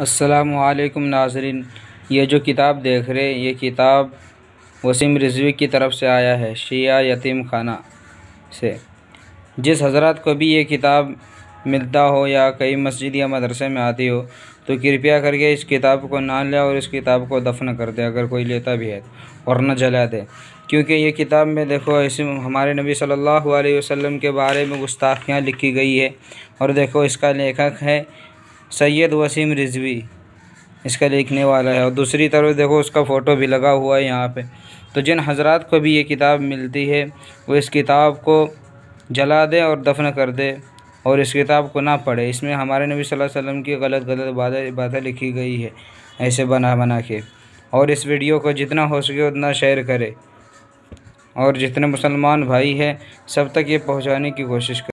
असलकम नाजरीन ये जो किताब देख रहे ये किताब वसीम रिजवी की तरफ से आया है शिया यतीम खाना से जिस हजरत को भी ये किताब मिलता हो या कई मस्जिद या मदरसे में आती हो तो कृपया करके इस किताब को ना ले और इस किताब को दफन कर दे अगर कोई लेता भी है और न जला दे क्योंकि ये किताब में देखो ऐसे हमारे नबी सल्लल्लाहु अलैहि वसल्लम के बारे में गुस्ताखियाँ लिखी गई है और देखो इसका लेखक है सैयद वसीम रिजवी इसका लिखने वाला है और दूसरी तरफ देखो उसका फ़ोटो भी लगा हुआ है यहाँ पे तो जिन हजरात को भी ये किताब मिलती है वो इस किताब को जला दे और दफन कर दे और इस किताब को ना पढ़े इसमें हमारे नबी सल्लल्लाहु अलैहि वसल्लम की गलत गलत बातें बातें लिखी गई है ऐसे बना बना के और इस वीडियो को जितना हो सके उतना शेयर करें और जितने मुसलमान भाई हैं सब तक ये पहुँचाने की कोशिश करें